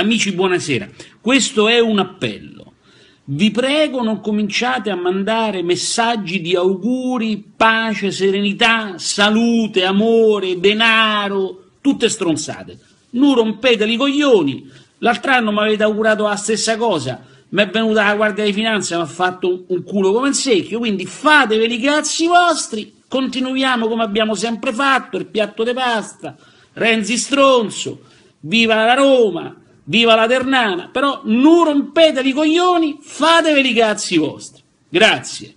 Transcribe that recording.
Amici, buonasera. Questo è un appello. Vi prego non cominciate a mandare messaggi di auguri, pace, serenità, salute, amore, denaro, tutte stronzate. Non rompete i coglioni. L'altro anno mi avete augurato la stessa cosa. Mi è venuta la Guardia di Finanza e mi ha fatto un culo come un secchio. Quindi fateveli i cazzi vostri. Continuiamo come abbiamo sempre fatto, il piatto di pasta, Renzi stronzo, viva la Roma, viva la Ternana, però non rompete i coglioni, fatevi i cazzi vostri. Grazie.